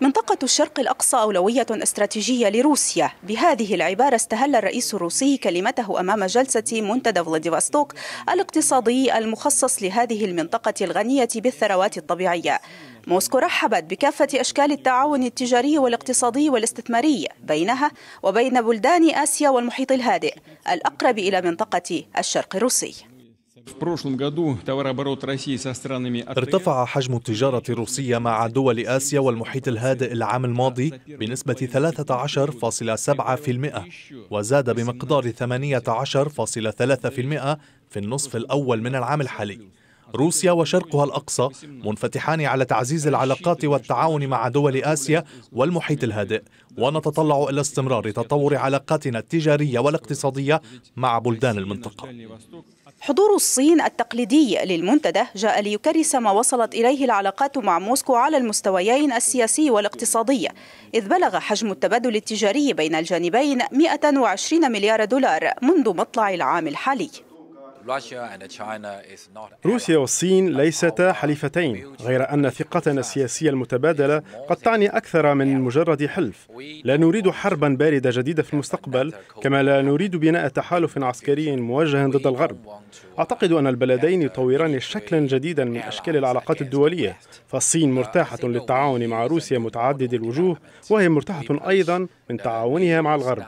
منطقة الشرق الأقصى أولوية استراتيجية لروسيا بهذه العبارة استهل الرئيس الروسي كلمته أمام جلسة منتدى فلاديفاستوك الاقتصادي المخصص لهذه المنطقة الغنية بالثروات الطبيعية موسكو رحبت بكافة أشكال التعاون التجاري والاقتصادي والاستثماري بينها وبين بلدان آسيا والمحيط الهادئ الأقرب إلى منطقة الشرق الروسي ارتفع حجم التجارة الروسية مع دول آسيا والمحيط الهادئ العام الماضي بنسبة 13.7% وزاد بمقدار 18.3% في النصف الأول من العام الحالي روسيا وشرقها الأقصى منفتحان على تعزيز العلاقات والتعاون مع دول آسيا والمحيط الهادئ ونتطلع إلى استمرار تطور علاقاتنا التجارية والاقتصادية مع بلدان المنطقة حضور الصين التقليدي للمنتدى جاء ليكرس ما وصلت إليه العلاقات مع موسكو على المستويين السياسي والاقتصادي إذ بلغ حجم التبادل التجاري بين الجانبين 120 مليار دولار منذ مطلع العام الحالي روسيا والصين ليستا حليفتين غير أن ثقتنا السياسية المتبادلة قد تعني أكثر من مجرد حلف لا نريد حربا باردة جديدة في المستقبل كما لا نريد بناء تحالف عسكري موجه ضد الغرب أعتقد أن البلدين يطوران شكلا جديدا من أشكال العلاقات الدولية فالصين مرتاحة للتعاون مع روسيا متعدد الوجوه وهي مرتاحة أيضا من تعاونها مع الغرب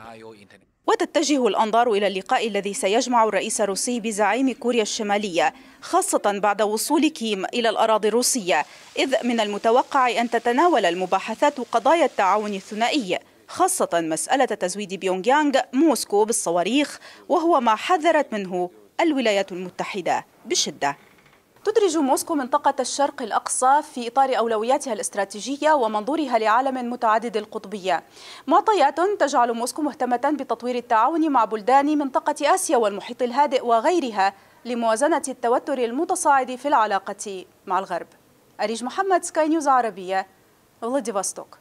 تتجه الأنظار إلى اللقاء الذي سيجمع الرئيس الروسي بزعيم كوريا الشمالية خاصة بعد وصول كيم إلى الأراضي الروسية إذ من المتوقع أن تتناول المباحثات قضايا التعاون الثنائي خاصة مسألة تزويد بيونغيانغ موسكو بالصواريخ وهو ما حذرت منه الولايات المتحدة بشدة تدرج موسكو منطقة الشرق الأقصى في إطار أولوياتها الاستراتيجية ومنظورها لعالم متعدد القطبية معطيات تجعل موسكو مهتمة بتطوير التعاون مع بلدان منطقة آسيا والمحيط الهادئ وغيرها لموازنة التوتر المتصاعد في العلاقة مع الغرب أريج محمد سكاي نيوز عربية فلاديفوستوك